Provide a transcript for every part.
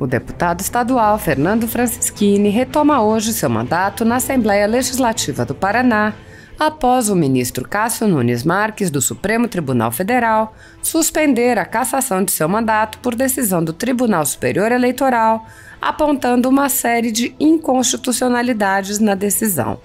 O deputado estadual Fernando Francischini retoma hoje seu mandato na Assembleia Legislativa do Paraná, após o ministro Cássio Nunes Marques, do Supremo Tribunal Federal, suspender a cassação de seu mandato por decisão do Tribunal Superior Eleitoral, apontando uma série de inconstitucionalidades na decisão.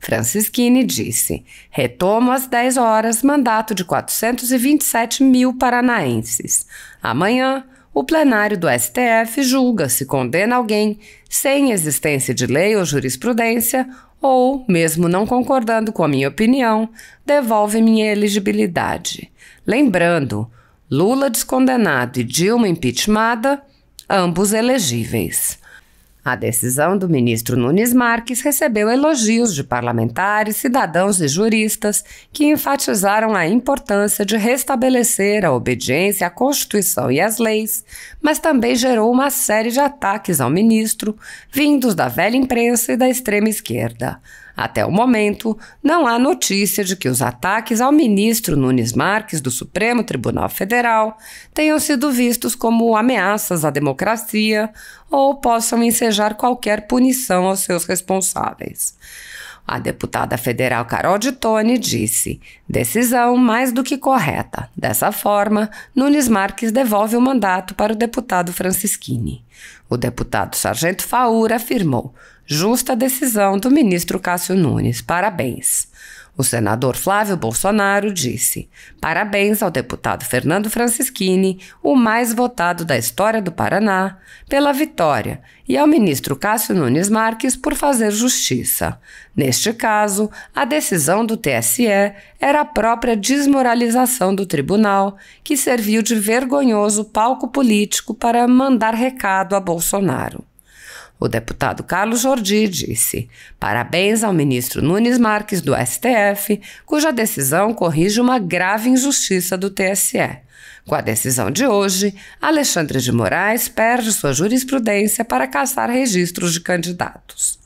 Francisquini disse: retomo às 10 horas mandato de 427 mil paranaenses. Amanhã, o plenário do STF julga se condena alguém sem existência de lei ou jurisprudência ou, mesmo não concordando com a minha opinião, devolve minha elegibilidade. Lembrando, Lula descondenado e Dilma impeachmentada, ambos elegíveis. A decisão do ministro Nunes Marques recebeu elogios de parlamentares, cidadãos e juristas que enfatizaram a importância de restabelecer a obediência à Constituição e às leis, mas também gerou uma série de ataques ao ministro, vindos da velha imprensa e da extrema esquerda. Até o momento, não há notícia de que os ataques ao ministro Nunes Marques do Supremo Tribunal Federal tenham sido vistos como ameaças à democracia ou possam ensejar qualquer punição aos seus responsáveis. A deputada federal Carol de Tone disse: decisão mais do que correta. Dessa forma, Nunes Marques devolve o mandato para o deputado Francischini. O deputado Sargento Faura afirmou: justa decisão do ministro Cássio Nunes. Parabéns. O senador Flávio Bolsonaro disse: Parabéns ao deputado Fernando Francischini, o mais votado da história do Paraná, pela vitória, e ao ministro Cássio Nunes Marques por fazer justiça. Neste caso, a decisão do TSE era a própria desmoralização do tribunal, que serviu de vergonhoso palco político para mandar recado a Bolsonaro. O deputado Carlos Jordi disse: parabéns ao ministro Nunes Marques do STF, cuja decisão corrige uma grave injustiça do TSE. Com a decisão de hoje, Alexandre de Moraes perde sua jurisprudência para caçar registros de candidatos.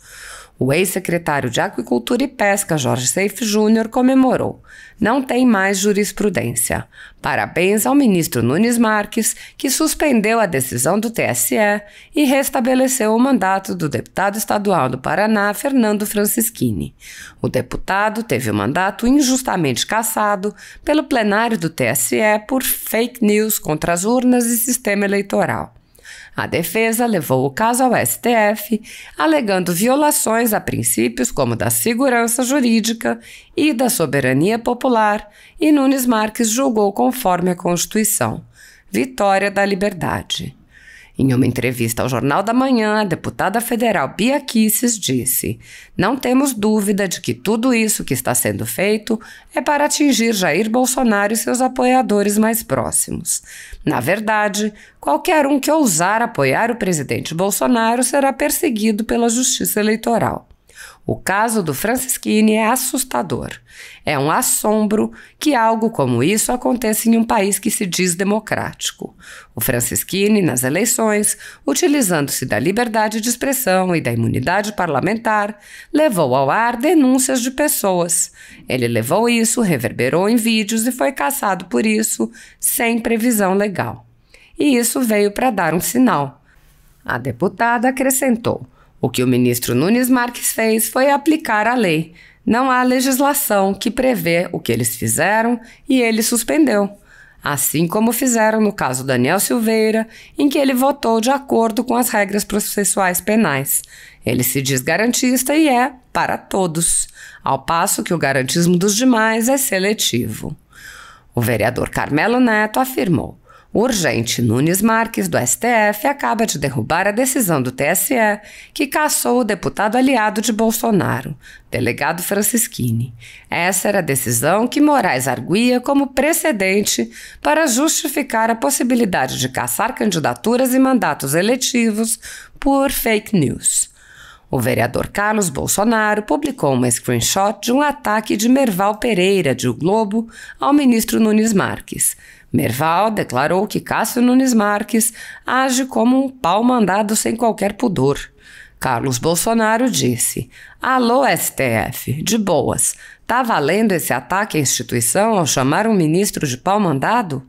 O ex-secretário de Aquicultura e Pesca, Jorge Seif Júnior, comemorou. Não tem mais jurisprudência. Parabéns ao ministro Nunes Marques, que suspendeu a decisão do TSE e restabeleceu o mandato do deputado estadual do Paraná, Fernando Francischini. O deputado teve o mandato injustamente cassado pelo plenário do TSE por fake news contra as urnas e sistema eleitoral. A defesa levou o caso ao STF, alegando violações a princípios como da segurança jurídica e da soberania popular, e Nunes Marques julgou conforme a Constituição. Vitória da Liberdade. Em uma entrevista ao Jornal da Manhã, a deputada federal Bia Kisses disse: Não temos dúvida de que tudo isso que está sendo feito é para atingir Jair Bolsonaro e seus apoiadores mais próximos. Na verdade, qualquer um que ousar apoiar o presidente Bolsonaro será perseguido pela Justiça Eleitoral. O caso do Francisquini é assustador. É um assombro que algo como isso aconteça em um país que se diz democrático. O Francisquini, nas eleições, utilizando-se da liberdade de expressão e da imunidade parlamentar, levou ao ar denúncias de pessoas. Ele levou isso, reverberou em vídeos e foi caçado por isso, sem previsão legal. E isso veio para dar um sinal. A deputada acrescentou. O que o ministro Nunes Marques fez foi aplicar a lei. Não há legislação que prevê o que eles fizeram e ele suspendeu. Assim como fizeram no caso Daniel Silveira, em que ele votou de acordo com as regras processuais penais. Ele se diz garantista e é para todos, ao passo que o garantismo dos demais é seletivo. O vereador Carmelo Neto afirmou: Urgente, Nunes Marques, do STF, acaba de derrubar a decisão do TSE que cassou o deputado aliado de Bolsonaro, delegado Francischini. Essa era a decisão que Moraes arguia como precedente para justificar a possibilidade de cassar candidaturas e mandatos eletivos por fake news. O vereador Carlos Bolsonaro publicou uma screenshot de um ataque de Merval Pereira, de O Globo, ao ministro Nunes Marques. Merval declarou que Cássio Nunes Marques age como um pau mandado sem qualquer pudor. Carlos Bolsonaro disse: Alô, STF, de boas, tá valendo esse ataque à instituição ao chamar um ministro de pau mandado?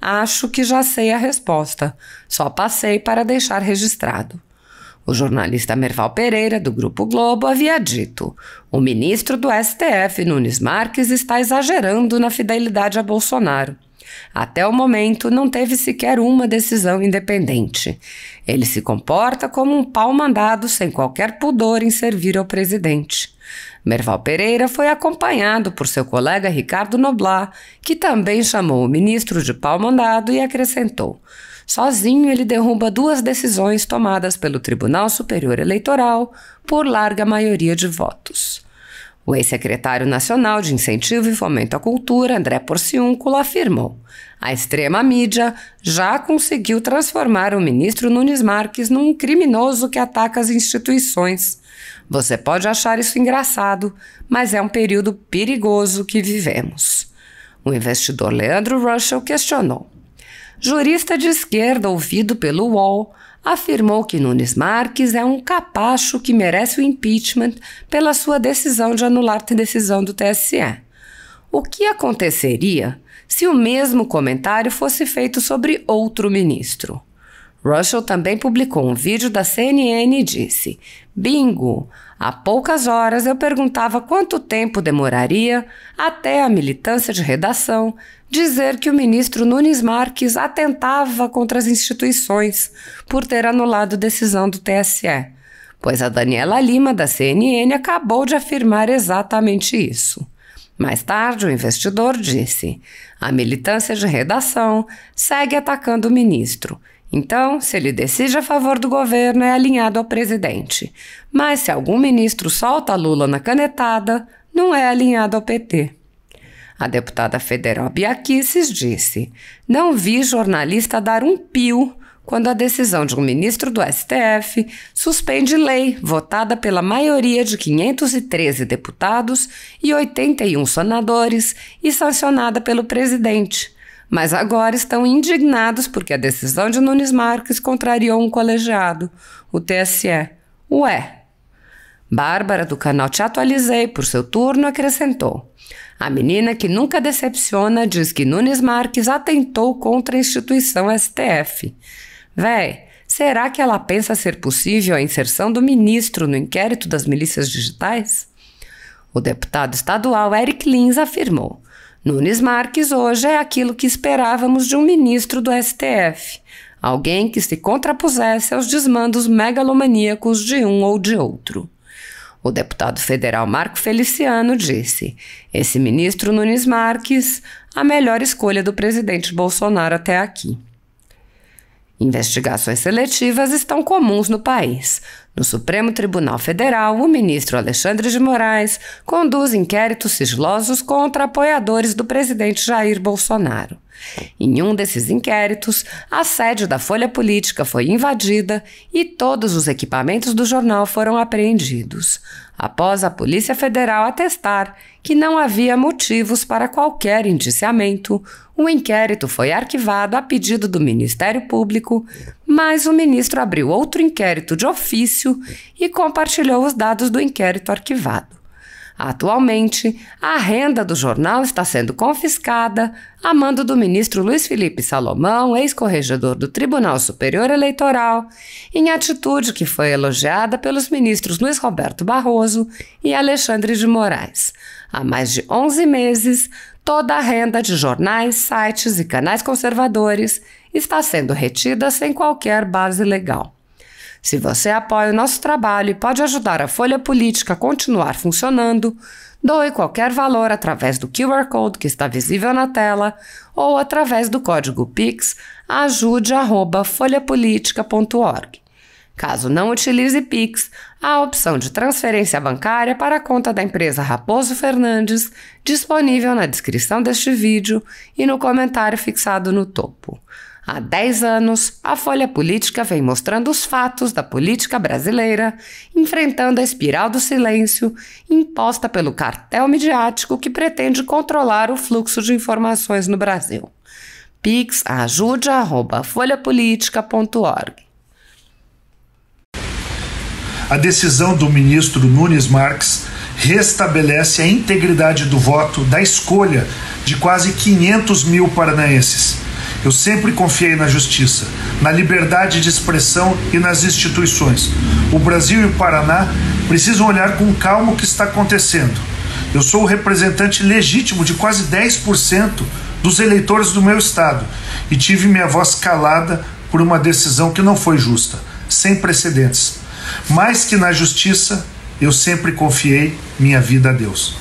Acho que já sei a resposta, só passei para deixar registrado. O jornalista Merval Pereira, do Grupo Globo, havia dito: o ministro do STF, Nunes Marques, está exagerando na fidelidade a Bolsonaro. Até o momento, não teve sequer uma decisão independente. Ele se comporta como um pau mandado sem qualquer pudor em servir ao presidente. Merval Pereira foi acompanhado por seu colega Ricardo Noblar, que também chamou o ministro de pau mandado e acrescentou: Sozinho, ele derruba duas decisões tomadas pelo Tribunal Superior Eleitoral por larga maioria de votos. O ex-secretário nacional de Incentivo e Fomento à Cultura, André Porciúnculo, afirmou: a extrema mídia já conseguiu transformar o ministro Nunes Marques num criminoso que ataca as instituições. Você pode achar isso engraçado, mas é um período perigoso que vivemos. O investidor Leandro Russell questionou: Jurista de esquerda ouvido pelo UOL, afirmou que Nunes Marques é um capacho que merece o impeachment pela sua decisão de anular a decisão do TSE. O que aconteceria se o mesmo comentário fosse feito sobre outro ministro? Russell também publicou um vídeo da CNN e disse: Bingo! Há poucas horas eu perguntava quanto tempo demoraria até a militância de redação dizer que o ministro Nunes Marques atentava contra as instituições por ter anulado decisão do TSE, pois a Daniela Lima, da CNN, acabou de afirmar exatamente isso. Mais tarde, o investidor disse: a militância de redação segue atacando o ministro então, se ele decide a favor do governo, é alinhado ao presidente. Mas se algum ministro solta Lula na canetada, não é alinhado ao PT. A deputada federal Biaquisses disse: Não vi jornalista dar um pio quando a decisão de um ministro do STF suspende lei votada pela maioria de 513 deputados e 81 senadores e sancionada pelo presidente mas agora estão indignados porque a decisão de Nunes Marques contrariou um colegiado, o TSE. Ué, Bárbara, do canal Te Atualizei, por seu turno, acrescentou. A menina que nunca decepciona diz que Nunes Marques atentou contra a instituição STF. Véi, será que ela pensa ser possível a inserção do ministro no inquérito das milícias digitais? O deputado estadual Eric Lins afirmou. Nunes Marques hoje é aquilo que esperávamos de um ministro do STF, alguém que se contrapusesse aos desmandos megalomaníacos de um ou de outro. O deputado federal Marco Feliciano disse: Esse ministro Nunes Marques, a melhor escolha do presidente Bolsonaro até aqui. Investigações seletivas estão comuns no país. No Supremo Tribunal Federal, o ministro Alexandre de Moraes conduz inquéritos sigilosos contra apoiadores do presidente Jair Bolsonaro. Em um desses inquéritos, a sede da Folha Política foi invadida e todos os equipamentos do jornal foram apreendidos, após a Polícia Federal atestar que não havia motivos para qualquer indiciamento. O inquérito foi arquivado a pedido do Ministério Público mas o ministro abriu outro inquérito de ofício e compartilhou os dados do inquérito arquivado. Atualmente, a renda do jornal está sendo confiscada a mando do ministro Luiz Felipe Salomão, ex-corregedor do Tribunal Superior Eleitoral, em atitude que foi elogiada pelos ministros Luiz Roberto Barroso e Alexandre de Moraes. Há mais de 11 meses, toda a renda de jornais, sites e canais conservadores está sendo retida sem qualquer base legal. Se você apoia o nosso trabalho e pode ajudar a Folha Política a continuar funcionando, doe qualquer valor através do QR Code que está visível na tela ou através do código PIX ajude@folhapolitica.org. Caso não utilize Pix, há a opção de transferência bancária para a conta da empresa Raposo Fernandes, disponível na descrição deste vídeo e no comentário fixado no topo. Há 10 anos, a Folha Política vem mostrando os fatos da política brasileira, enfrentando a espiral do silêncio imposta pelo cartel midiático que pretende controlar o fluxo de informações no Brasil. Pix ajude@folhapolitica.org. A decisão do ministro Nunes Marques restabelece a integridade do voto da escolha de quase 500 mil paranaenses eu sempre confiei na justiça, na liberdade de expressão e nas instituições. O Brasil e o Paraná precisam olhar com calma o que está acontecendo. Eu sou o representante legítimo de quase 10% dos eleitores do meu estado e tive minha voz calada por uma decisão que não foi justa, sem precedentes. Mais que na justiça, eu sempre confiei minha vida a Deus.